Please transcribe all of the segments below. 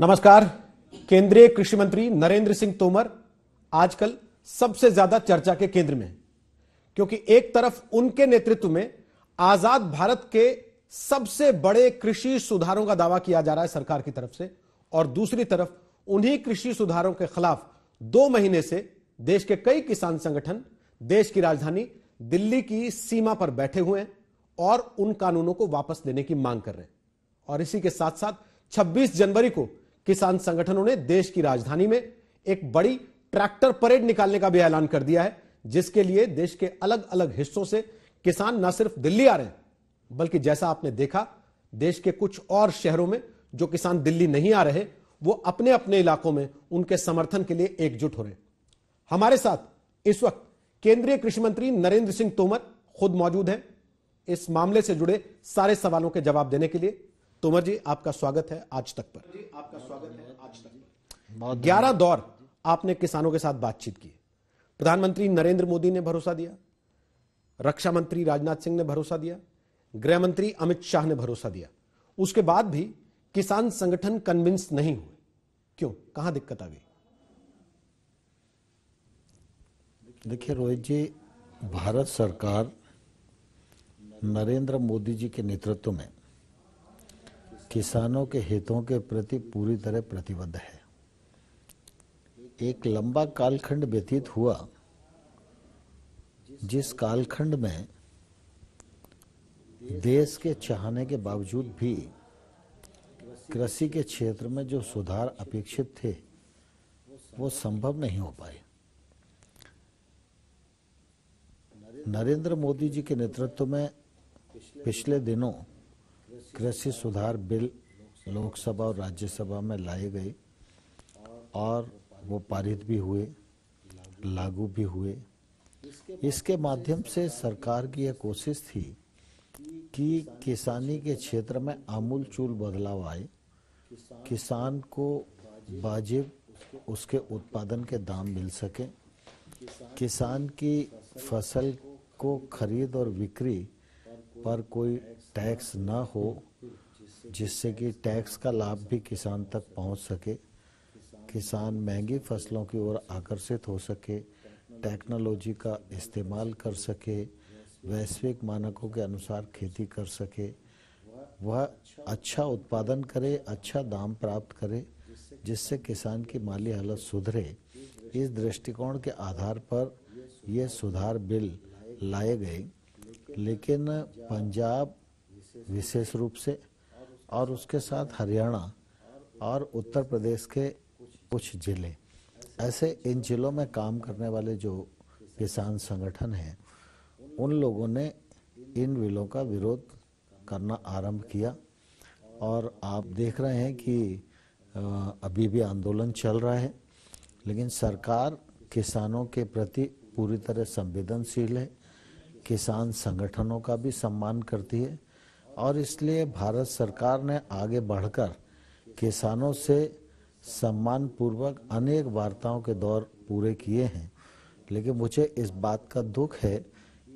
नमस्कार केंद्रीय कृषि मंत्री नरेंद्र सिंह तोमर आजकल सबसे ज्यादा चर्चा के केंद्र में क्योंकि एक तरफ उनके नेतृत्व में आजाद भारत के सबसे बड़े कृषि सुधारों का दावा किया जा रहा है सरकार की तरफ से और दूसरी तरफ उन्हीं कृषि सुधारों के खिलाफ दो महीने से देश के कई किसान संगठन देश की राजधानी दिल्ली की सीमा पर बैठे हुए हैं और उन कानूनों को वापस लेने की मांग कर रहे हैं और इसी के साथ साथ 26 जनवरी को किसान संगठनों ने देश की राजधानी में एक बड़ी ट्रैक्टर परेड निकालने का भी ऐलान कर दिया है जिसके लिए देश के अलग अलग हिस्सों से किसान न सिर्फ दिल्ली आ रहे हैं बल्कि जैसा आपने देखा देश के कुछ और शहरों में जो किसान दिल्ली नहीं आ रहे वो अपने अपने इलाकों में उनके समर्थन के लिए एकजुट हो रहे हमारे साथ इस वक्त केंद्रीय कृषि मंत्री नरेंद्र सिंह तोमर खुद मौजूद हैं इस मामले से जुड़े सारे सवालों के जवाब देने के लिए तोमर जी आपका स्वागत है आज तक पर जी आपका स्वागत है आज तक पर ग्यारह दौर आपने किसानों के साथ बातचीत की प्रधानमंत्री नरेंद्र मोदी ने भरोसा दिया रक्षा मंत्री राजनाथ सिंह ने भरोसा दिया गृह मंत्री अमित शाह ने भरोसा दिया उसके बाद भी किसान संगठन कन्विंस नहीं हुए क्यों कहां दिक्कत आ गई देखिए रोहित जी भारत सरकार नरेंद्र मोदी जी के नेतृत्व में किसानों के हितों के प्रति पूरी तरह प्रतिबद्ध है एक लंबा कालखंड व्यतीत हुआ जिस कालखंड में देश के चाहने के बावजूद भी कृषि के क्षेत्र में जो सुधार अपेक्षित थे वो संभव नहीं हो पाए नरेंद्र मोदी जी के नेतृत्व में पिछले दिनों कृषि सुधार बिल लोकसभा और राज्यसभा में लाए गए और वो पारित भी हुए लागू भी हुए इसके माध्यम से सरकार की यह कोशिश थी कि किसानी के क्षेत्र में आमूल चूल बदलाव आए किसान को वाजिब उसके उत्पादन के दाम मिल सके किसान की फसल को खरीद और बिक्री पर कोई टैक्स ना हो जिससे कि टैक्स का लाभ भी किसान तक पहुंच सके किसान महंगी फसलों की ओर आकर्षित हो सके टेक्नोलॉजी का इस्तेमाल कर सके वैश्विक मानकों के अनुसार खेती कर सके वह अच्छा उत्पादन करे अच्छा दाम प्राप्त करे जिससे किसान की माली हालत सुधरे इस दृष्टिकोण के आधार पर ये सुधार बिल लाए गए लेकिन पंजाब विशेष रूप से और उसके साथ हरियाणा और उत्तर प्रदेश के कुछ ज़िले ऐसे इन ज़िलों में काम करने वाले जो किसान संगठन हैं उन लोगों ने इन बिलों का विरोध करना आरंभ किया और आप देख रहे हैं कि अभी भी आंदोलन चल रहा है लेकिन सरकार किसानों के प्रति पूरी तरह संवेदनशील है किसान संगठनों का भी सम्मान करती है और इसलिए भारत सरकार ने आगे बढ़कर किसानों से सम्मान पूर्वक अनेक वार्ताओं के दौर पूरे किए हैं लेकिन मुझे इस बात का दुख है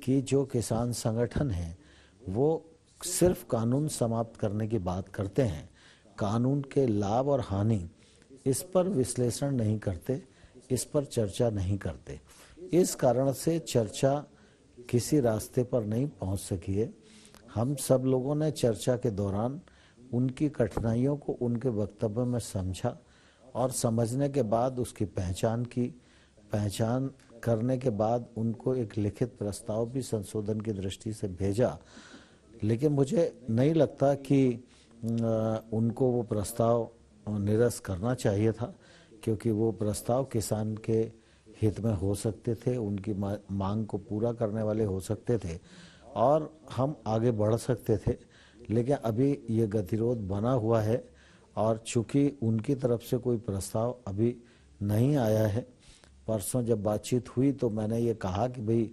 कि जो किसान संगठन हैं वो सिर्फ कानून समाप्त करने की बात करते हैं कानून के लाभ और हानि इस पर विश्लेषण नहीं करते इस पर चर्चा नहीं करते इस कारण से चर्चा किसी रास्ते पर नहीं पहुंच सकी है हम सब लोगों ने चर्चा के दौरान उनकी कठिनाइयों को उनके वक्तव्य में समझा और समझने के बाद उसकी पहचान की पहचान करने के बाद उनको एक लिखित प्रस्ताव भी संशोधन की दृष्टि से भेजा लेकिन मुझे नहीं लगता कि उनको वो प्रस्ताव निरस्त करना चाहिए था क्योंकि वो प्रस्ताव किसान के हित में हो सकते थे उनकी मांग को पूरा करने वाले हो सकते थे और हम आगे बढ़ सकते थे लेकिन अभी ये गतिरोध बना हुआ है और चूंकि उनकी तरफ से कोई प्रस्ताव अभी नहीं आया है परसों जब बातचीत हुई तो मैंने ये कहा कि भाई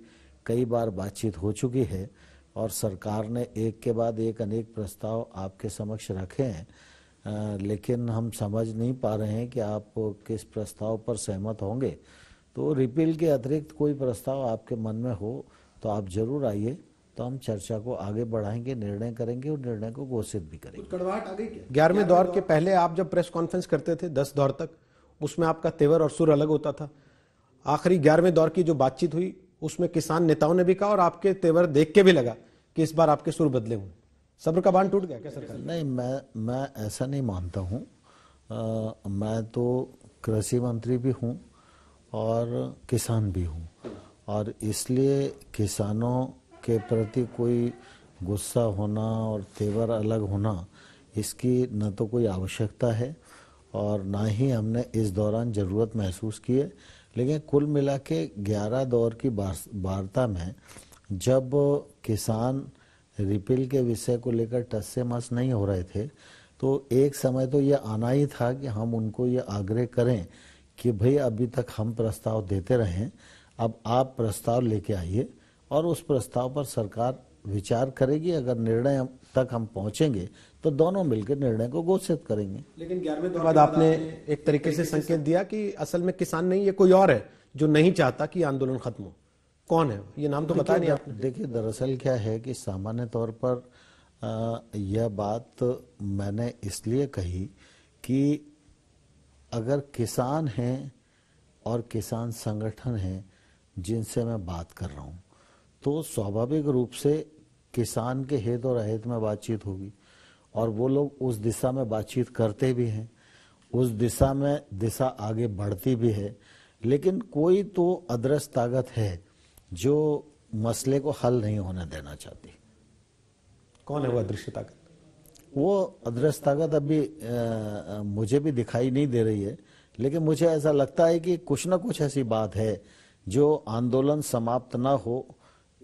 कई बार बातचीत हो चुकी है और सरकार ने एक के बाद एक अनेक प्रस्ताव आपके समक्ष रखे हैं लेकिन हम समझ नहीं पा रहे हैं कि आप किस प्रस्ताव पर सहमत होंगे तो रिपील के अतिरिक्त कोई प्रस्ताव आपके मन में हो तो आप जरूर आइए तो हम चर्चा को आगे बढ़ाएंगे निर्णय करेंगे और निर्णय को घोषित भी करेंगे कड़वाहट आगे क्या ग्यारहवें दौर के पहले आप जब प्रेस कॉन्फ्रेंस करते थे दस दौर तक उसमें आपका तेवर और सुर अलग होता था आखिरी ग्यारहवें दौर की जो बातचीत हुई उसमें किसान नेताओं ने भी कहा और आपके तेवर देख के भी लगा कि इस बार आपके सुर बदले हुए सब्र का बांध टूट गया क्या सरकार नहीं मैं मैं ऐसा नहीं मानता हूँ मैं तो कृषि मंत्री भी हूँ और किसान भी हूँ और इसलिए किसानों के प्रति कोई गुस्सा होना और तेवर अलग होना इसकी न तो कोई आवश्यकता है और ना ही हमने इस दौरान ज़रूरत महसूस की है लेकिन कुल मिला के ग्यारह दौर की वार्ता में जब किसान रिपिल के विषय को लेकर टस से मस नहीं हो रहे थे तो एक समय तो ये आना ही था कि हम उनको ये आग्रह करें कि भाई अभी तक हम प्रस्ताव देते रहें अब आप प्रस्ताव लेके आइए और उस प्रस्ताव पर सरकार विचार करेगी अगर निर्णय तक हम पहुंचेंगे तो दोनों मिलकर निर्णय को घोषित करेंगे लेकिन ग्यारहवें दौर बाद आपने एक तरीके से संकेत दिया कि असल में किसान नहीं ये कोई और है जो नहीं चाहता कि आंदोलन खत्म हो कौन है ये नाम तो बता नहीं देखिए दरअसल क्या है कि सामान्य तौर पर यह बात मैंने इसलिए कही कि अगर किसान हैं और किसान संगठन हैं जिनसे मैं बात कर रहा हूँ तो स्वाभाविक रूप से किसान के हित और अहित में बातचीत होगी और वो लोग उस दिशा में बातचीत करते भी हैं उस दिशा में दिशा आगे बढ़ती भी है लेकिन कोई तो अदृश्य ताकत है जो मसले को हल नहीं होने देना चाहती कौन है वो अदृश्य ताकत वो अदृश्य ताकत अभी आ, मुझे भी दिखाई नहीं दे रही है लेकिन मुझे ऐसा लगता है कि कुछ ना कुछ ऐसी बात है जो आंदोलन समाप्त ना हो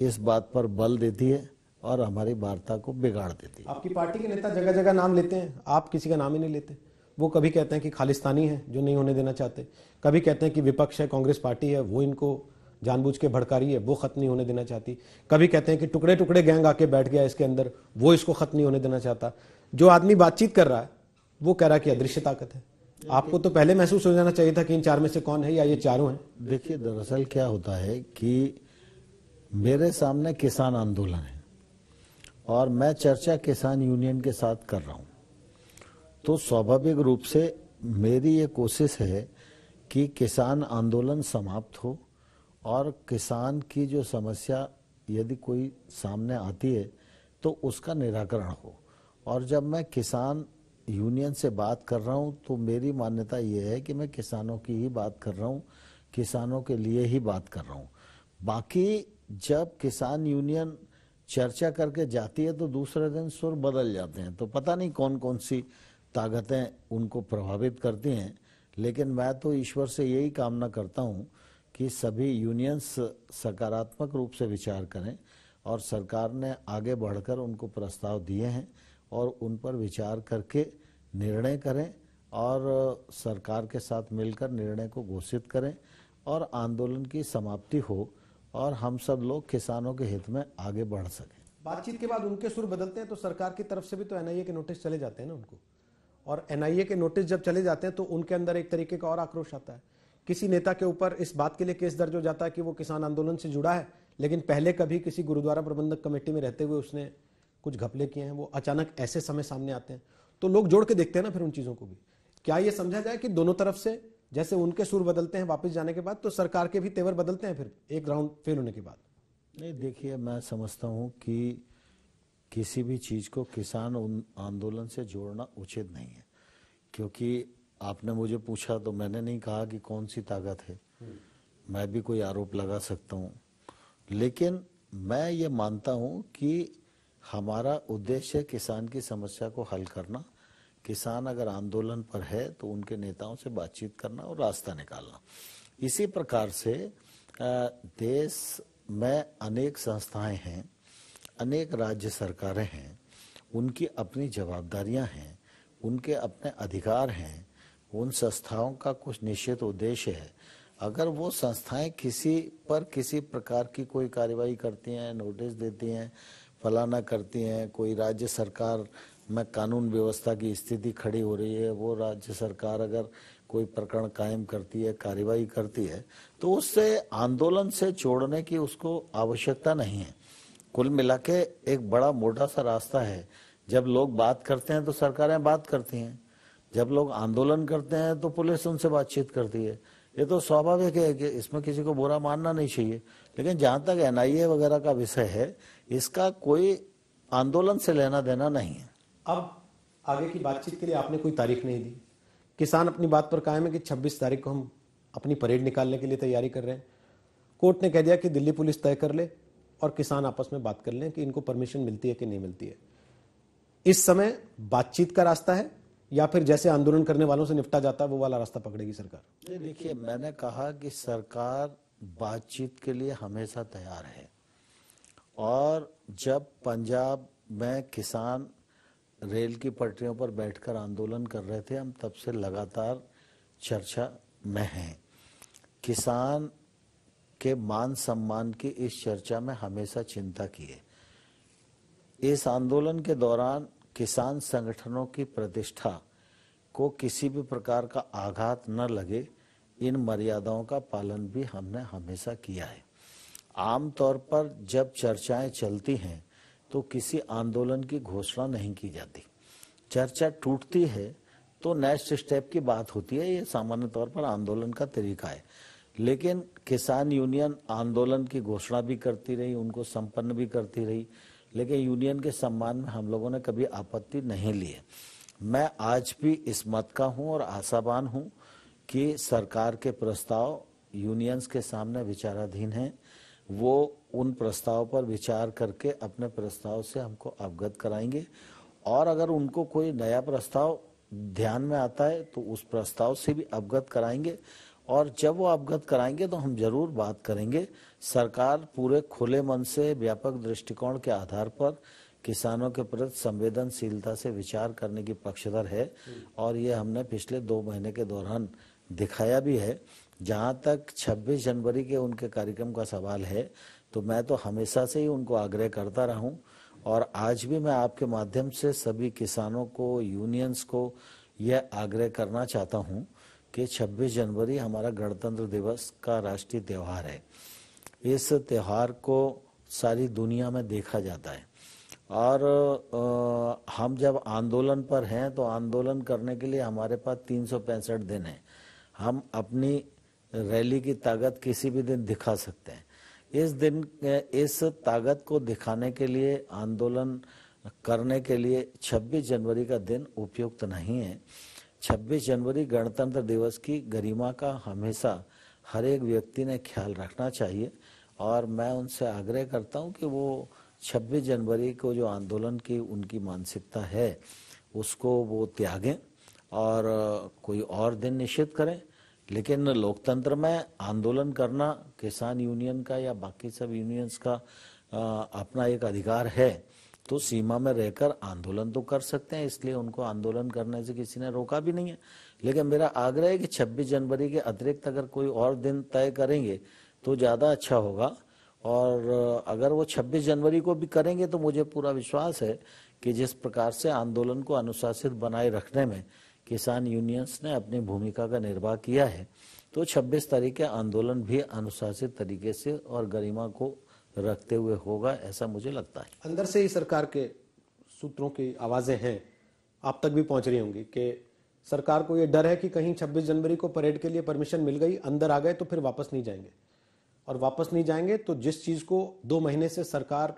इस बात पर बल देती है और हमारी वार्ता को बिगाड़ देती है आपकी पार्टी के नेता जगह जगह नाम लेते हैं आप किसी का नाम ही नहीं लेते वो कभी कहते हैं कि खालिस्तानी है जो नहीं होने देना चाहते कभी कहते हैं कि विपक्ष है कांग्रेस पार्टी है वो इनको जानबूझ के भड़का रही है वो खत्म नहीं होने देना चाहती कभी कहते हैं कि टुकड़े टुकड़े गैंग आके बैठ गया इसके अंदर वो इसको खत्म नहीं होने देना चाहता जो आदमी बातचीत कर रहा है वो कह रहा है कि अदृश्य ताकत है आपको तो पहले महसूस हो जाना चाहिए था कि इन चार में से कौन है या ये चारों हैं देखिए दरअसल क्या होता है कि मेरे सामने किसान आंदोलन है और मैं चर्चा किसान यूनियन के साथ कर रहा हूँ तो स्वाभाविक रूप से मेरी ये कोशिश है कि किसान आंदोलन समाप्त हो और किसान की जो समस्या यदि कोई सामने आती है तो उसका निराकरण हो और जब मैं किसान यूनियन से बात कर रहा हूँ तो मेरी मान्यता ये है कि मैं किसानों की ही बात कर रहा हूँ किसानों के लिए ही बात कर रहा हूँ बाकी जब किसान यूनियन चर्चा करके जाती है तो दूसरे दिन सुर बदल जाते हैं तो पता नहीं कौन कौन सी ताकतें उनको प्रभावित करती हैं लेकिन मैं तो ईश्वर से यही कामना करता हूँ कि सभी यूनियंस सकारात्मक रूप से विचार करें और सरकार ने आगे बढ़कर उनको प्रस्ताव दिए हैं और उन पर विचार करके निर्णय करें और सरकार के साथ मिलकर निर्णय को घोषित करें और आंदोलन की समाप्ति हो और हम सब लोग किसानों के हित में आगे बढ़ सके बातचीत के बाद उनके सुर बदलते हैं तो सरकार की तरफ से भी तो एनआईए के नोटिस चले जाते हैं ना उनको और एनआईए के नोटिस जब चले जाते हैं तो उनके अंदर एक तरीके का और आक्रोश आता है किसी नेता के ऊपर इस बात के लिए केस दर्ज हो जाता है कि वो किसान आंदोलन से जुड़ा है लेकिन पहले कभी किसी गुरुद्वारा प्रबंधक कमेटी में रहते हुए उसने कुछ घपले किए हैं वो अचानक ऐसे समय सामने आते हैं तो लोग जोड़ के देखते हैं ना फिर उन चीज़ों को भी क्या ये समझा जाए कि दोनों तरफ से जैसे उनके सुर बदलते हैं वापस जाने के बाद तो सरकार के भी तेवर बदलते हैं फिर एक राउंड फेल होने के बाद नहीं देखिए मैं समझता हूँ कि किसी भी चीज़ को किसान आंदोलन से जोड़ना उचित नहीं है क्योंकि आपने मुझे पूछा तो मैंने नहीं कहा कि कौन सी ताकत है मैं भी कोई आरोप लगा सकता हूँ लेकिन मैं ये मानता हूँ कि हमारा उद्देश्य किसान की समस्या को हल करना किसान अगर आंदोलन पर है तो उनके नेताओं से बातचीत करना और रास्ता निकालना इसी प्रकार से देश में अनेक संस्थाएं हैं अनेक राज्य सरकारें हैं उनकी अपनी जवाबदारियां हैं उनके अपने अधिकार हैं उन संस्थाओं का कुछ निश्चित उद्देश्य है अगर वो संस्थाएं किसी पर किसी प्रकार की कोई कार्रवाई करती हैं नोटिस देती हैं फलाना करती हैं कोई राज्य सरकार में कानून व्यवस्था की स्थिति खड़ी हो रही है वो राज्य सरकार अगर कोई प्रकरण कायम करती है कार्रवाई करती है तो उससे आंदोलन से छोड़ने की उसको आवश्यकता नहीं है कुल मिला के एक बड़ा मोटा सा रास्ता है जब लोग बात करते हैं तो सरकारें बात करती हैं जब लोग आंदोलन करते हैं तो पुलिस उनसे बातचीत करती है ये तो स्वाभाविक है कि इसमें किसी को बुरा मानना नहीं चाहिए लेकिन जहाँ तक एन वगैरह का विषय है इसका कोई आंदोलन से लेना देना नहीं है अब आगे की बातचीत के लिए आपने कोई तारीख नहीं दी किसान अपनी बात पर कायम है कि 26 तारीख को हम अपनी परेड निकालने के लिए तैयारी कर रहे हैं कोर्ट ने कह दिया कि दिल्ली पुलिस तय कर ले और किसान आपस में बात कर लें कि इनको परमिशन मिलती है कि नहीं मिलती है इस समय बातचीत का रास्ता है या फिर जैसे आंदोलन करने वालों से निपटा जाता है वो वाला रास्ता पकड़ेगी सरकार देखिए मैंने कहा कि सरकार बातचीत के लिए हमेशा तैयार है और जब पंजाब में किसान रेल की पटरियों पर बैठकर आंदोलन कर रहे थे हम तब से लगातार चर्चा में हैं किसान के मान सम्मान की इस चर्चा में हमेशा चिंता की है इस आंदोलन के दौरान किसान संगठनों की प्रतिष्ठा को किसी भी प्रकार का आघात न लगे इन मर्यादाओं का पालन भी हमने हमेशा किया है आमतौर पर जब चर्चाएं चलती हैं तो किसी आंदोलन की घोषणा नहीं की जाती चर्चा टूटती है तो नेक्स्ट स्टेप की बात होती है ये सामान्य तौर पर आंदोलन का तरीका है लेकिन किसान यूनियन आंदोलन की घोषणा भी करती रही उनको संपन्न भी करती रही लेकिन यूनियन के सम्मान में हम लोगों ने कभी आपत्ति नहीं ली है मैं आज भी इस मत का हूँ और आशावान हूँ कि सरकार के प्रस्ताव यूनियंस के सामने विचाराधीन हैं वो उन प्रस्ताव पर विचार करके अपने प्रस्ताव से हमको अवगत कराएंगे और अगर उनको कोई नया प्रस्ताव ध्यान में आता है तो उस प्रस्ताव से भी अवगत कराएंगे और जब वो अवगत कराएंगे तो हम जरूर बात करेंगे सरकार पूरे खुले मन से व्यापक दृष्टिकोण के आधार पर किसानों के प्रति संवेदनशीलता से विचार करने की पक्षधर है और ये हमने पिछले दो महीने के दौरान दिखाया भी है जहाँ तक 26 जनवरी के उनके कार्यक्रम का सवाल है तो मैं तो हमेशा से ही उनको आग्रह करता रहा और आज भी मैं आपके माध्यम से सभी किसानों को यूनियंस को यह आग्रह करना चाहता हूँ कि 26 जनवरी हमारा गणतंत्र दिवस का राष्ट्रीय त्यौहार है इस त्यौहार को सारी दुनिया में देखा जाता है और हम जब आंदोलन पर हैं तो आंदोलन करने के लिए हमारे पास तीन दिन हैं हम अपनी रैली की ताकत किसी भी दिन दिखा सकते हैं इस दिन इस ताकत को दिखाने के लिए आंदोलन करने के लिए 26 जनवरी का दिन उपयुक्त नहीं है 26 जनवरी गणतंत्र दिवस की गरिमा का हमेशा हर एक व्यक्ति ने ख्याल रखना चाहिए और मैं उनसे आग्रह करता हूं कि वो 26 जनवरी को जो आंदोलन की उनकी मानसिकता है उसको वो त्यागें और कोई और दिन निश्चित करें लेकिन लोकतंत्र में आंदोलन करना किसान यूनियन का या बाकी सब यूनियंस का अपना एक अधिकार है तो सीमा में रहकर आंदोलन तो कर सकते हैं इसलिए उनको आंदोलन करने से किसी ने रोका भी नहीं है लेकिन मेरा आग्रह है कि छब्बीस जनवरी के अतिरिक्त अगर कोई और दिन तय करेंगे तो ज़्यादा अच्छा होगा और अगर वो 26 जनवरी को भी करेंगे तो मुझे पूरा विश्वास है कि जिस प्रकार से आंदोलन को अनुशासित बनाए रखने में किसान यूनियंस ने अपनी भूमिका का निर्वाह किया है तो 26 तारीख का आंदोलन भी अनुशासित तरीके से और गरिमा को रखते हुए होगा ऐसा मुझे लगता है अंदर से ही सरकार के सूत्रों की आवाजें हैं आप तक भी पहुंच रही होंगी कि सरकार को ये डर है कि कहीं 26 जनवरी को परेड के लिए परमिशन मिल गई अंदर आ गए तो फिर वापस नहीं जाएंगे और वापस नहीं जाएंगे तो जिस चीज को दो महीने से सरकार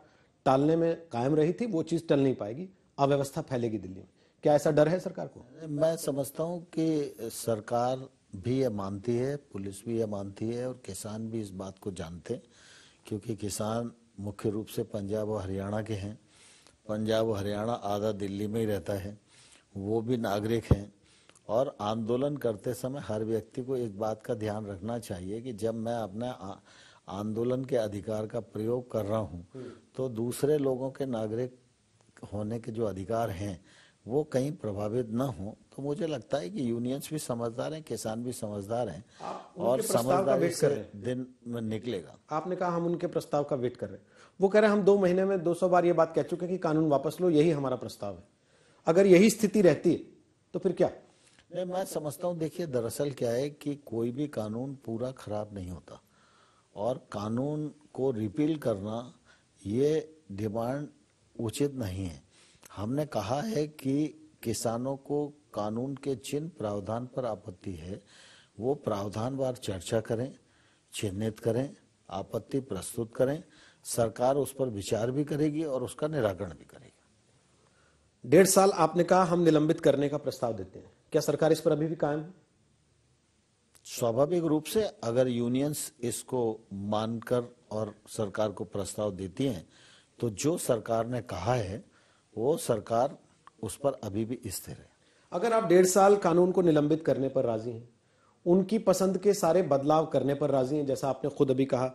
टालने में कायम रही थी वो चीज टल नहीं पाएगी अव्यवस्था फैलेगी दिल्ली में क्या ऐसा डर है सरकार को मैं समझता हूँ कि सरकार भी यह मानती है पुलिस भी यह मानती है और किसान भी इस बात को जानते हैं क्योंकि किसान मुख्य रूप से पंजाब और हरियाणा के हैं पंजाब और हरियाणा आधा दिल्ली में ही रहता है वो भी नागरिक हैं और आंदोलन करते समय हर व्यक्ति को एक बात का ध्यान रखना चाहिए कि जब मैं अपने आंदोलन के अधिकार का प्रयोग कर रहा हूँ हम्म। तो दूसरे लोगों के नागरिक होने के जो अधिकार हैं वो कहीं प्रभावित न हो तो मुझे लगता है कि यूनियंस भी समझदार हैं किसान भी समझदार हैं और समझदारी से दिन में निकलेगा आपने कहा हम उनके प्रस्ताव का वेट कर रहे हैं वो कह रहे हैं हम दो महीने में 200 बार ये बात कह चुके हैं कि कानून वापस लो यही हमारा प्रस्ताव है अगर यही स्थिति रहती है तो फिर क्या नहीं मैं समझता हूँ देखिए दरअसल क्या है कि कोई भी कानून पूरा खराब नहीं होता और कानून को रिपील करना ये डिमांड उचित नहीं है हमने कहा है कि किसानों को कानून के जिन प्रावधान पर आपत्ति है वो प्रावधान बार चर्चा करें चिन्हित करें आपत्ति प्रस्तुत करें सरकार उस पर विचार भी करेगी और उसका निराकरण भी करेगी डेढ़ साल आपने कहा हम निलंबित करने का प्रस्ताव देते हैं क्या सरकार इस पर अभी भी कायम है स्वाभाविक रूप से अगर यूनियंस इसको मानकर और सरकार को प्रस्ताव देती हैं तो जो सरकार ने कहा है वो सरकार उस पर अभी भी स्थिर है अगर आप डेढ़ साल कानून को निलंबित करने पर राजी हैं उनकी पसंद के सारे बदलाव करने पर राजी हैं जैसा आपने खुद अभी कहा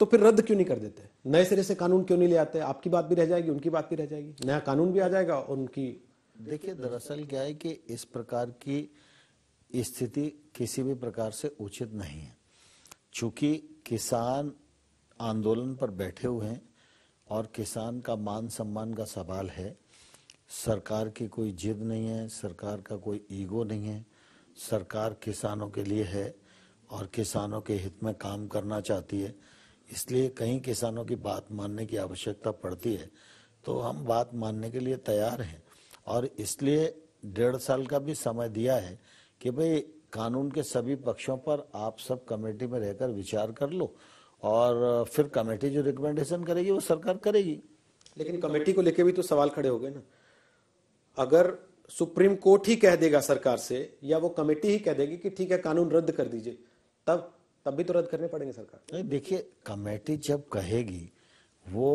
तो फिर रद्द क्यों नहीं कर देते नए सिरे से कानून क्यों नहीं ले आते आपकी बात भी रह जाएगी उनकी बात भी रह जाएगी नया कानून भी आ जाएगा और उनकी देखिए दरअसल क्या है कि इस प्रकार की स्थिति किसी भी प्रकार से उचित नहीं है चूंकि किसान आंदोलन पर बैठे हुए हैं और किसान का मान सम्मान का सवाल है सरकार की कोई जिद नहीं है सरकार का कोई ईगो नहीं है सरकार किसानों के लिए है और किसानों के हित में काम करना चाहती है इसलिए कहीं किसानों की बात मानने की आवश्यकता पड़ती है तो हम बात मानने के लिए तैयार हैं और इसलिए डेढ़ साल का भी समय दिया है कि भाई कानून के सभी पक्षों पर आप सब कमेटी में रहकर विचार कर लो और फिर कमेटी जो रिकमेंडेशन करेगी वो सरकार करेगी लेकिन कमेटी को लेके भी तो सवाल खड़े हो गए ना अगर सुप्रीम कोर्ट ही कह देगा सरकार से या वो कमेटी ही कह देगी कि ठीक है कानून रद्द कर दीजिए तब तब भी तो रद्द करने पड़ेंगे सरकार देखिए कमेटी जब कहेगी वो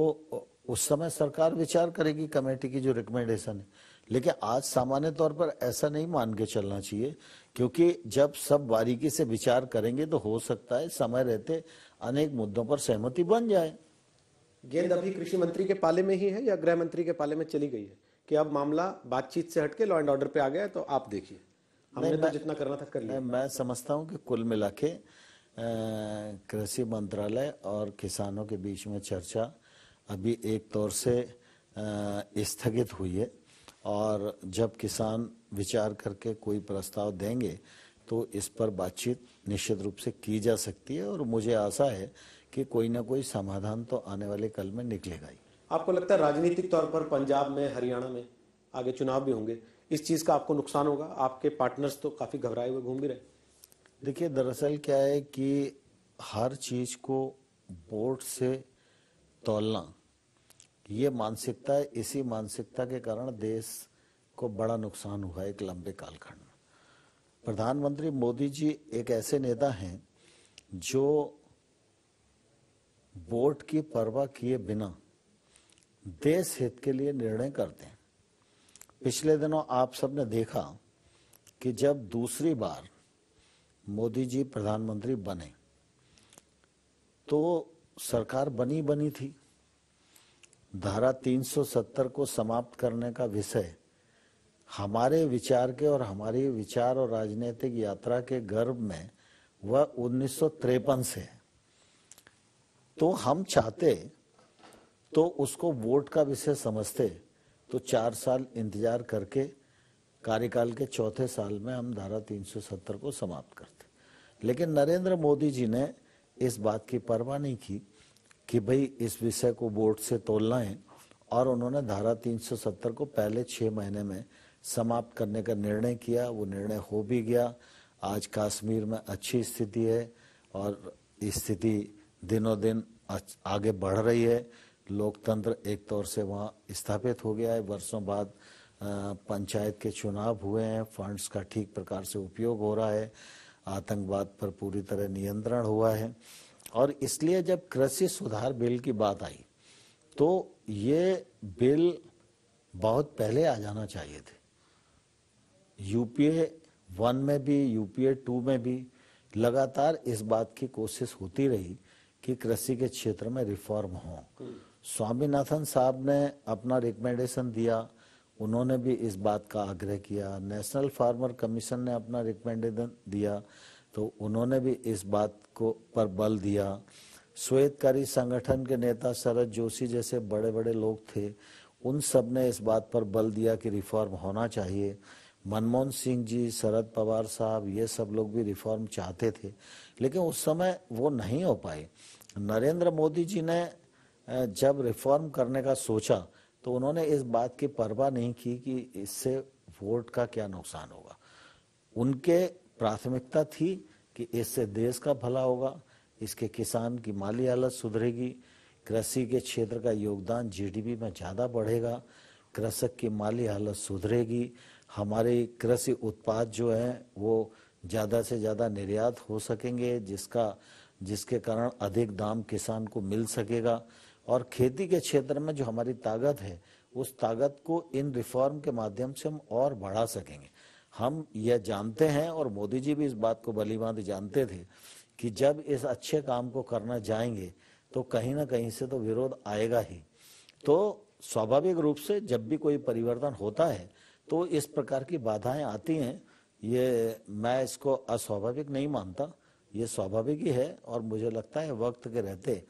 उस समय सरकार विचार करेगी कमेटी की जो रिकमेंडेशन है लेकिन आज सामान्य तौर पर ऐसा नहीं मान के चलना चाहिए क्योंकि जब सब बारीकी से विचार करेंगे तो हो सकता है समय रहते अनेक मुद्दों पर सहमति बन जाए गेंद अभी कृषि मंत्री के पाले में ही है या गृह मंत्री के पाले में चली गई है कि अब मामला बातचीत से हटके लॉ एंड ऑर्डर पे आ गया है तो आप देखिए हमने तो जितना करना था कर लिया मैं समझता हूँ कि कुल मिला के कृषि मंत्रालय और किसानों के बीच में चर्चा अभी एक तौर से स्थगित हुई है और जब किसान विचार करके कोई प्रस्ताव देंगे तो इस पर बातचीत निश्चित रूप से की जा सकती है और मुझे आशा है कि कोई ना कोई समाधान तो आने वाले कल में निकलेगा ही आपको लगता है राजनीतिक तौर पर पंजाब में हरियाणा में आगे चुनाव भी होंगे इस चीज़ का आपको नुकसान होगा आपके पार्टनर्स तो काफ़ी घबराए हुए घूम भी रहे देखिए दरअसल क्या है कि हर चीज़ को बोर्ड से तोलना ये मानसिकता है इसी मानसिकता के कारण देश को बड़ा नुकसान हुआ एक लंबे कालखंड में प्रधानमंत्री मोदी जी एक ऐसे नेता हैं जो वोट की परवाह किए बिना देश हित के लिए निर्णय करते हैं पिछले दिनों आप सबने देखा कि जब दूसरी बार मोदी जी प्रधानमंत्री बने तो सरकार बनी बनी थी धारा 370 को समाप्त करने का विषय हमारे विचार के और हमारी विचार और राजनीतिक यात्रा के गर्भ में वह उन्नीस से तो हम चाहते तो उसको वोट का विषय समझते तो चार साल इंतजार करके कार्यकाल के चौथे साल में हम धारा 370 को समाप्त करते लेकिन नरेंद्र मोदी जी ने इस बात की परवाह नहीं की कि भाई इस विषय को बोर्ड से तोलना है और उन्होंने धारा 370 को पहले छः महीने में समाप्त करने का निर्णय किया वो निर्णय हो भी गया आज कश्मीर में अच्छी स्थिति है और स्थिति दिनों दिन आगे बढ़ रही है लोकतंत्र एक तौर से वहाँ स्थापित हो गया है वर्षों बाद पंचायत के चुनाव हुए हैं फंड्स का ठीक प्रकार से उपयोग हो रहा है आतंकवाद पर पूरी तरह नियंत्रण हुआ है और इसलिए जब कृषि सुधार बिल की बात आई तो ये बिल बहुत पहले आ जाना चाहिए थे यूपीए वन में भी यूपीए टू में भी लगातार इस बात की कोशिश होती रही कि कृषि के क्षेत्र में रिफॉर्म हो स्वामीनाथन साहब ने अपना रिकमेंडेशन दिया उन्होंने भी इस बात का आग्रह किया नेशनल फार्मर कमीशन ने अपना रिकमेंडेशन दिया तो उन्होंने भी इस बात को पर बल दिया श्वेतकारी संगठन के नेता शरद जोशी जैसे बड़े बड़े लोग थे उन सब ने इस बात पर बल दिया कि रिफॉर्म होना चाहिए मनमोहन सिंह जी शरद पवार साहब ये सब लोग भी रिफॉर्म चाहते थे लेकिन उस समय वो नहीं हो पाए नरेंद्र मोदी जी ने जब रिफॉर्म करने का सोचा तो उन्होंने इस बात की परवाह नहीं की कि इससे वोट का क्या नुकसान होगा उनके प्राथमिकता थी कि इससे देश का भला होगा इसके किसान की माली हालत सुधरेगी कृषि के क्षेत्र का योगदान जीडीपी में ज़्यादा बढ़ेगा कृषक की माली हालत सुधरेगी हमारे कृषि उत्पाद जो हैं वो ज़्यादा से ज़्यादा निर्यात हो सकेंगे जिसका जिसके कारण अधिक दाम किसान को मिल सकेगा और खेती के क्षेत्र में जो हमारी ताकत है उस ताकत को इन रिफॉर्म के माध्यम से हम और बढ़ा सकेंगे हम यह जानते हैं और मोदी जी भी इस बात को भली जानते थे कि जब इस अच्छे काम को करना जाएंगे तो कहीं ना कहीं से तो विरोध आएगा ही तो स्वाभाविक रूप से जब भी कोई परिवर्तन होता है तो इस प्रकार की बाधाएं आती हैं ये मैं इसको अस्वाभाविक नहीं मानता ये स्वाभाविक ही है और मुझे लगता है वक्त के रहते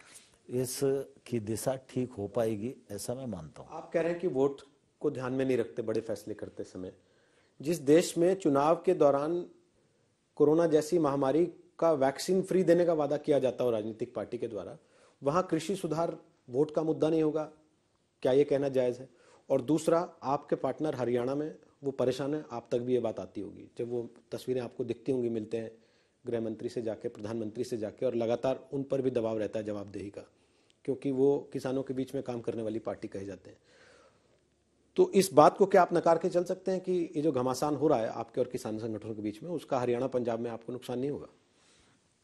इस की दिशा ठीक हो पाएगी ऐसा मैं मानता हूँ आप कह रहे हैं कि वोट को ध्यान में नहीं रखते बड़े फैसले करते समय जिस देश में चुनाव के दौरान कोरोना जैसी महामारी का वैक्सीन फ्री देने का वादा किया जाता हो राजनीतिक पार्टी के द्वारा वहाँ कृषि सुधार वोट का मुद्दा नहीं होगा क्या ये कहना जायज़ है और दूसरा आपके पार्टनर हरियाणा में वो परेशान है आप तक भी ये बात आती होगी जब वो तस्वीरें आपको दिखती होंगी मिलते हैं गृह मंत्री से जाके प्रधानमंत्री से जाके और लगातार उन पर भी दबाव रहता है जवाबदेही का क्योंकि वो किसानों के बीच में काम करने वाली पार्टी कहे जाते हैं तो इस बात को क्या आप नकार के चल सकते हैं कि ये जो घमासान हो रहा है आपके और किसान संगठनों के बीच में उसका हरियाणा पंजाब में आपको नुकसान नहीं होगा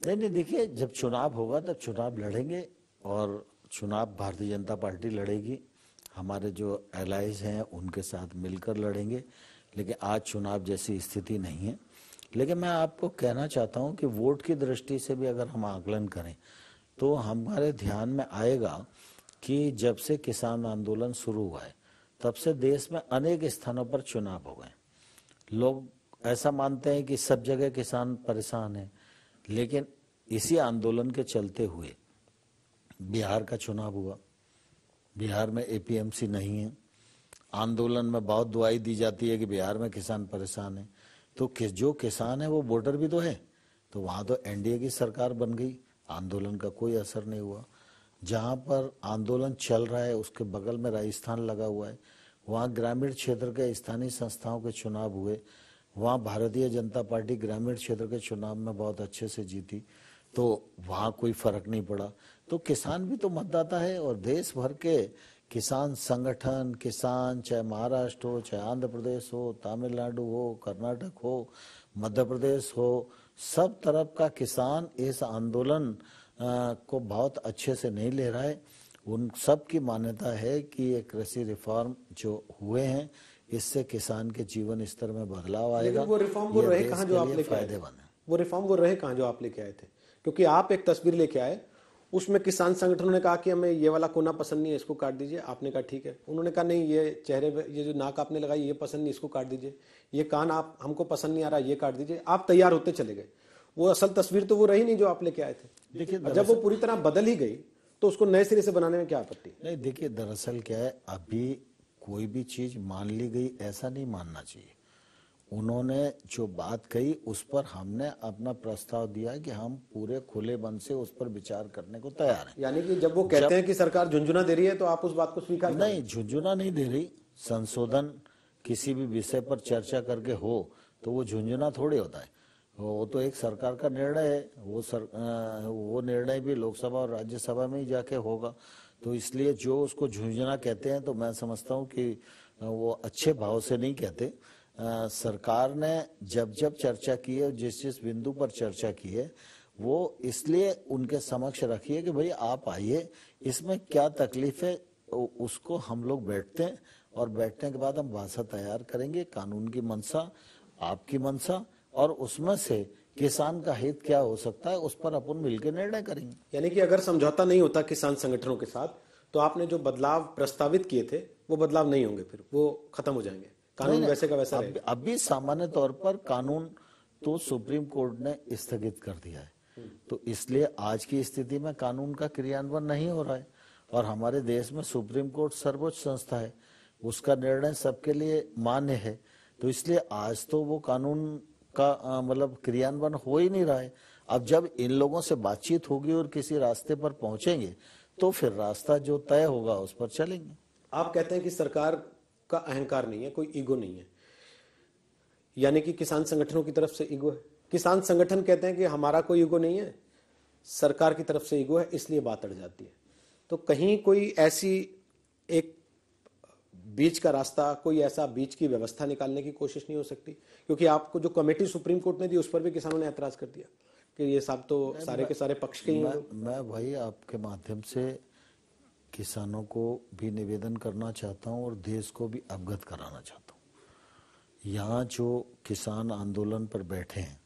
नहीं नहीं देखिए जब चुनाव होगा तब चुनाव लड़ेंगे और चुनाव भारतीय जनता पार्टी लड़ेगी हमारे जो एलाइज हैं उनके साथ मिलकर लड़ेंगे लेकिन आज चुनाव जैसी स्थिति नहीं है लेकिन मैं आपको कहना चाहता हूं कि वोट की दृष्टि से भी अगर हम आकलन करें तो हमारे ध्यान में आएगा कि जब से किसान आंदोलन शुरू हुआ है तब से देश में अनेक स्थानों पर चुनाव हो गए लोग ऐसा मानते हैं कि सब जगह किसान परेशान है लेकिन इसी आंदोलन के चलते हुए बिहार का चुनाव हुआ बिहार में एपीएमसी नहीं है आंदोलन में बहुत दुआई दी जाती है कि बिहार में किसान परेशान है तो कि जो किसान है वो वोटर भी तो है तो वहां तो एनडीए की सरकार बन गई आंदोलन का कोई असर नहीं हुआ जहाँ पर आंदोलन चल रहा है उसके बगल में राजस्थान लगा हुआ है वहाँ ग्रामीण क्षेत्र के स्थानीय संस्थाओं के चुनाव हुए वहाँ भारतीय जनता पार्टी ग्रामीण क्षेत्र के चुनाव में बहुत अच्छे से जीती तो वहाँ कोई फर्क नहीं पड़ा तो किसान भी तो मतदाता है और देश भर के किसान संगठन किसान चाहे महाराष्ट्र हो चाहे आंध्र प्रदेश हो तमिलनाडु हो कर्नाटक हो मध्य प्रदेश हो सब तरफ का किसान इस आंदोलन को बहुत अच्छे से नहीं ले रहा है उन सब की मान्यता है कि ये कृषि रिफॉर्म जो हुए हैं इससे किसान के जीवन स्तर में बदलाव आएगा वो रिफॉर्म वो रहे कहाँ जो आप लेके आए वो रिफॉर्म वो रहे कहाँ जो आप लेके आए थे क्योंकि आप एक तस्वीर लेके आए उसमें किसान संगठनों ने कहा कि हमें ये वाला कोना पसंद नहीं है इसको काट दीजिए आपने कहा ठीक है उन्होंने कहा नहीं ये चेहरे पे ये जो नाक आपने लगाई ये पसंद नहीं इसको काट दीजिए ये कान आप हमको पसंद नहीं आ रहा ये काट दीजिए आप तैयार होते चले गए वो असल तस्वीर तो वो रही नहीं जो आप लेके आए थे देखिए जब वो पूरी तरह बदल ही गई तो उसको नए सिरे से बनाने में क्या आपत्ति नहीं देखिए दरअसल क्या है अभी कोई भी चीज मान ली गई ऐसा नहीं मानना चाहिए उन्होंने जो बात कही उस पर हमने अपना प्रस्ताव दिया कि हम पूरे खुले मन से उस पर विचार करने को तैयार हैं यानी कि जब वो कहते जब, हैं कि सरकार झुंझुना दे रही है तो आप उस बात को स्वीकार नहीं झुंझुना नहीं दे रही संशोधन किसी भी विषय पर चर्चा करके हो तो वो झुंझुना थोड़े होता है वो तो एक सरकार का निर्णय है वो सर आ, वो निर्णय भी लोकसभा और राज्यसभा में ही जाके होगा तो इसलिए जो उसको झुंझना कहते हैं तो मैं समझता हूँ कि वो अच्छे भाव से नहीं कहते आ, सरकार ने जब जब चर्चा की है जिस जिस बिंदु पर चर्चा की है वो इसलिए उनके समक्ष रखिए कि भाई आप आइए इसमें क्या तकलीफ है उसको हम लोग बैठते हैं और बैठने के बाद हम भाषा तैयार करेंगे कानून की मंशा आपकी मंशा और उसमें से किसान का हित क्या हो सकता है उस पर अपन मिलकर निर्णय करेंगे यानी कि अगर समझौता नहीं होता किसान संगठनों के साथ तो आपने जो बदलाव प्रस्तावित किए थे वो बदलाव नहीं होंगे फिर वो खत्म हो जाएंगे कानून वैसे का वैसा अभी, अभी सामान्य तौर पर कानून तो सुप्रीम कोर्ट ने स्थगित कर दिया है हम्म। तो इसलिए आज की स्थिति में कानून का क्रियान्वयन नहीं हो रहा है और हमारे देश में सुप्रीम कोर्ट सर्वोच्च संस्था है उसका निर्णय सबके लिए मान्य है तो इसलिए आज तो वो कानून का मतलब क्रियान्वयन हो ही नहीं रहा है अब जब इन लोगों से बातचीत होगी और किसी रास्ते पर पहुंचेंगे तो फिर रास्ता जो तय होगा उस पर चलेंगे आप कहते हैं कि सरकार का अहंकार नहीं है कोई ईगो नहीं है यानी कि किसान संगठनों की तरफ से ईगो है किसान संगठन कहते हैं कि हमारा कोई ईगो नहीं है सरकार की तरफ से ईगो है इसलिए बात अड़ जाती है तो कहीं कोई ऐसी एक बीच का रास्ता कोई ऐसा बीच की व्यवस्था निकालने की कोशिश नहीं हो सकती क्योंकि आपको जो कमेटी सुप्रीम कोर्ट ने दी उस पर भी किसानों ने एतराज कर दिया कि ये सब तो सारे के सारे पक्ष के ही मैं, मैं भाई आपके माध्यम से किसानों को भी निवेदन करना चाहता हूँ और देश को भी अवगत कराना चाहता हूँ यहाँ जो किसान आंदोलन पर बैठे हैं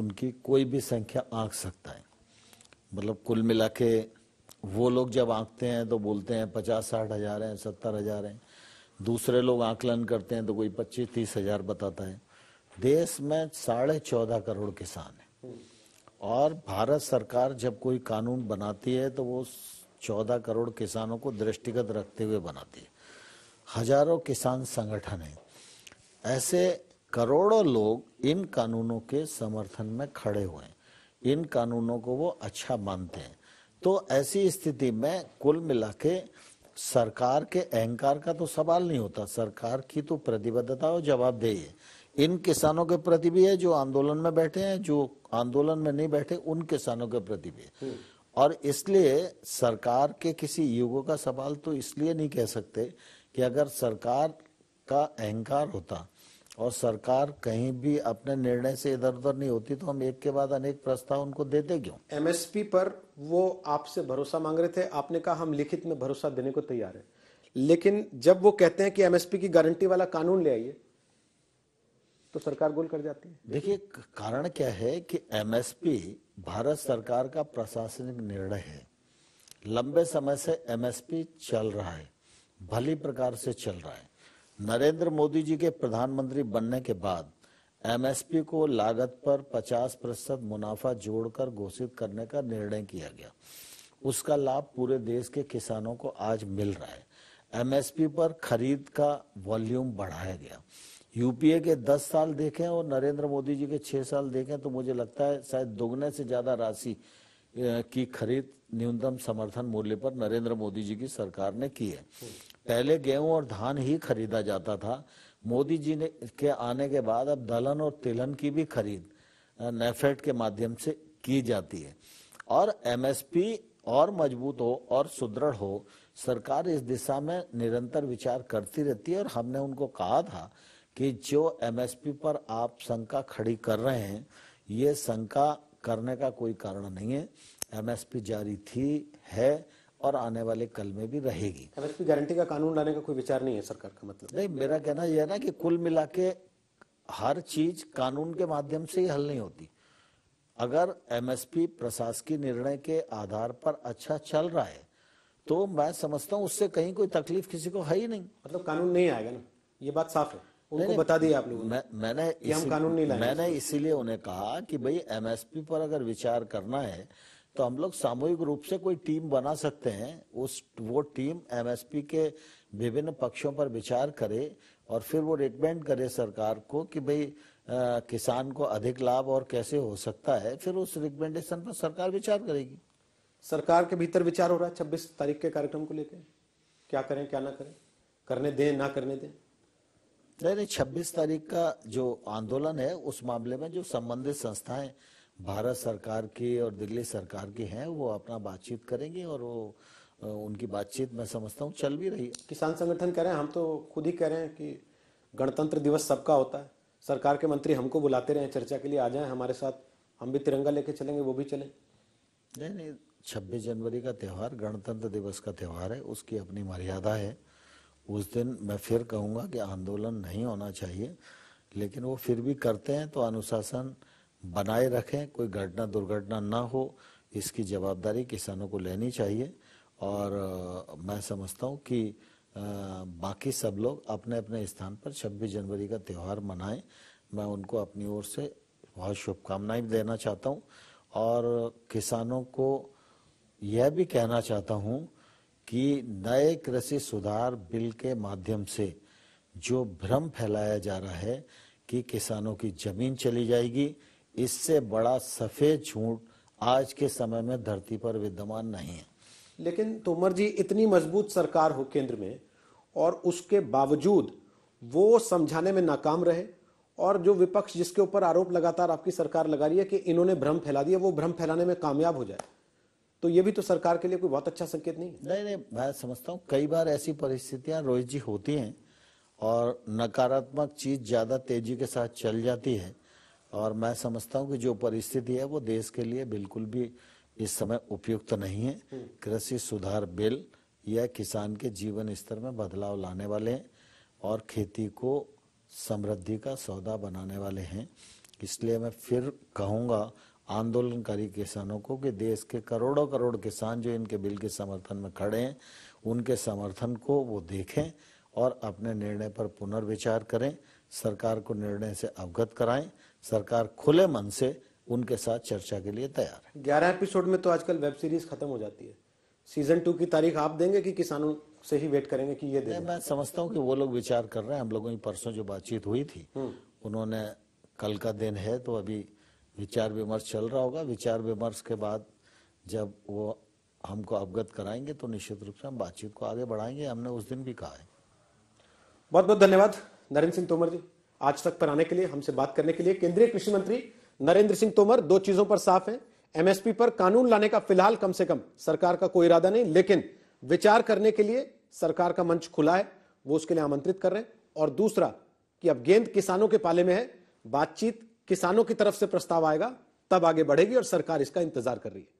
उनकी कोई भी संख्या आंक सकता है मतलब कुल मिला के वो लोग जब आंकते हैं तो बोलते हैं पचास साठ हजार हैं सत्तर हजार हैं दूसरे लोग आकलन करते हैं तो कोई पच्चीस तीस हजार बताता है देश में साढ़े चौदह करोड़ किसान हैं और भारत सरकार जब कोई कानून बनाती है तो वो चौदह करोड़ किसानों को दृष्टिगत रखते हुए बनाती है हजारों किसान संगठन हैं ऐसे करोड़ों लोग इन कानूनों के समर्थन में खड़े हुए हैं इन कानूनों को वो अच्छा मानते हैं तो ऐसी स्थिति में कुल मिला के सरकार के अहंकार का तो सवाल नहीं होता सरकार की तो प्रतिबद्धता और जवाबदेही है इन किसानों के प्रति भी है जो आंदोलन में बैठे हैं जो आंदोलन में नहीं बैठे उन किसानों के प्रति भी हम्म। और इसलिए सरकार के किसी युगों का सवाल तो इसलिए नहीं कह सकते कि अगर सरकार का अहंकार होता और सरकार कहीं भी अपने निर्णय से इधर उधर नहीं होती तो हम एक के बाद अनेक प्रस्ताव उनको देते क्यों एमएसपी पर वो आपसे भरोसा मांग रहे थे आपने कहा हम लिखित में भरोसा देने को तैयार है लेकिन जब वो कहते हैं कि एमएसपी की गारंटी वाला कानून ले आइए तो सरकार गोल कर जाती है देखिए कारण क्या है कि एमएसपी भारत सरकार का प्रशासनिक निर्णय है लंबे समय से एमएसपी चल रहा है भली प्रकार से चल रहा है नरेंद्र मोदी जी के प्रधानमंत्री बनने के बाद एमएसपी को लागत पर 50 प्रतिशत मुनाफा जोड़कर घोषित करने का निर्णय किया गया उसका लाभ पूरे देश के किसानों को आज मिल रहा है एमएसपी पर खरीद का वॉल्यूम बढ़ाया गया यूपीए के 10 साल देखें और नरेंद्र मोदी जी के 6 साल देखें तो मुझे लगता है शायद दोगुने से ज्यादा राशि की खरीद न्यूनतम समर्थन मूल्य पर नरेंद्र मोदी जी की सरकार ने की है पहले गेहूं और धान ही खरीदा जाता था मोदी जी ने के आने के बाद अब दलहन और तिलहन की भी खरीद नेफेड के माध्यम से की जाती है और एमएसपी और मजबूत हो और सुदृढ़ हो सरकार इस दिशा में निरंतर विचार करती रहती है और हमने उनको कहा था कि जो एमएसपी पर आप शंका खड़ी कर रहे हैं ये शंका करने का कोई कारण नहीं है एमएसपी जारी थी है और आने वाले कल में भी रहेगी गारंटी का कानून लाने का कोई विचार नहीं है सरकार का मतलब नहीं मेरा कहना यह है ना कि कुल मिला के हर चीज कानून के माध्यम से ही हल नहीं होती अगर एमएसपी प्रशासकीय निर्णय के आधार पर अच्छा चल रहा है तो मैं समझता हूँ उससे कहीं कोई तकलीफ किसी को है ही नहीं मतलब कानून नहीं आएगा ना ये बात साफ है उनको नहीं, बता दिया आप लोगों ने मैं, मैंने इसी, हम कानून नहीं मैंने इसीलिए उन्हें कहा कि भाई एमएसपी पर अगर विचार करना है तो हम लोग सामूहिक रूप से कोई टीम बना सकते हैं उस वो टीम एमएसपी के विभिन्न पक्षों पर विचार करे और फिर वो रिकमेंड करे सरकार को कि भाई किसान को अधिक लाभ और कैसे हो सकता है फिर उस रिकमेंडेशन पर सरकार विचार करेगी सरकार के भीतर विचार हो रहा है छब्बीस तारीख के कार्यक्रम को लेकर क्या करें क्या ना करें करने दें ना करने दें नहीं नहीं छब्बीस तारीख का जो आंदोलन है उस मामले में जो संबंधित संस्थाएं भारत सरकार के और दिल्ली सरकार के हैं वो अपना बातचीत करेंगे और वो उनकी बातचीत मैं समझता हूँ चल भी रही है किसान संगठन कह रहे हैं हम तो खुद ही कह रहे हैं कि गणतंत्र दिवस सबका होता है सरकार के मंत्री हमको बुलाते रहे चर्चा के लिए आ जाए हमारे साथ हम भी तिरंगा लेके चलेंगे वो भी चलें नहीं नहीं छब्बीस जनवरी का त्यौहार गणतंत्र दिवस का त्यौहार है उसकी अपनी मर्यादा है उस दिन मैं फिर कहूँगा कि आंदोलन नहीं होना चाहिए लेकिन वो फिर भी करते हैं तो अनुशासन बनाए रखें कोई घटना दुर्घटना ना हो इसकी जवाबदारी किसानों को लेनी चाहिए और मैं समझता हूँ कि बाकी सब लोग अपने अपने स्थान पर 26 जनवरी का त्यौहार मनाएं मैं उनको अपनी ओर से बहुत शुभकामनाएं देना चाहता हूँ और किसानों को यह भी कहना चाहता हूँ कि नए कृषि सुधार बिल के माध्यम से जो भ्रम फैलाया जा रहा है कि किसानों की जमीन चली जाएगी इससे बड़ा सफेद झूठ आज के समय में धरती पर विद्यमान नहीं है लेकिन तोमर जी इतनी मजबूत सरकार हो केंद्र में और उसके बावजूद वो समझाने में नाकाम रहे और जो विपक्ष जिसके ऊपर आरोप लगातार आपकी सरकार लगा रही है कि इन्होंने भ्रम फैला दिया वो भ्रम फैलाने में कामयाब हो जाए तो ये भी तो सरकार के लिए कोई बहुत अच्छा संकेत नहीं नहीं नहीं मैं समझता हूँ कई बार ऐसी परिस्थितियां रोहित जी होती हैं और नकारात्मक चीज ज़्यादा तेजी के साथ चल जाती है और मैं समझता हूँ कि जो परिस्थिति है वो देश के लिए बिल्कुल भी इस समय उपयुक्त नहीं है हम्म। कृषि सुधार बिल यह किसान के जीवन स्तर में बदलाव लाने वाले हैं और खेती को समृद्धि का सौदा बनाने वाले हैं इसलिए मैं फिर कहूँगा आंदोलनकारी किसानों को कि देश के करोड़ों करोड़ किसान जो इनके बिल के समर्थन में खड़े हैं उनके समर्थन को वो देखें और अपने निर्णय पर पुनर्विचार करें सरकार को निर्णय से अवगत कराएं सरकार खुले मन से उनके साथ चर्चा के लिए तैयार है ग्यारह एपिसोड में तो आजकल वेब सीरीज खत्म हो जाती है सीजन टू की तारीख आप देंगे कि किसानों से ही वेट करेंगे कि ये दे मैं समझता हूँ कि वो लोग विचार कर रहे हैं हम लोगों की परसों जो बातचीत हुई थी हम्म। उन्होंने कल का दिन है तो अभी विचार विमर्श चल रहा होगा विचार विमर्श के बाद जब वो हमको अवगत कराएंगे तो निश्चित रूप से हम बातचीत को आगे बढ़ाएंगे हमने उस दिन भी कहा है बहुत बहुत धन्यवाद नरेंद्र सिंह तोमर जी आज तक पर आने के लिए हमसे बात करने के लिए केंद्रीय कृषि मंत्री नरेंद्र सिंह तोमर दो चीजों पर साफ हैं एमएसपी पर कानून लाने का फिलहाल कम से कम सरकार का कोई इरादा नहीं लेकिन विचार करने के लिए सरकार का मंच खुला है वो उसके लिए आमंत्रित कर रहे हैं और दूसरा कि अब गेंद किसानों के पाले में है बातचीत किसानों की तरफ से प्रस्ताव आएगा तब आगे बढ़ेगी और सरकार इसका इंतजार कर रही है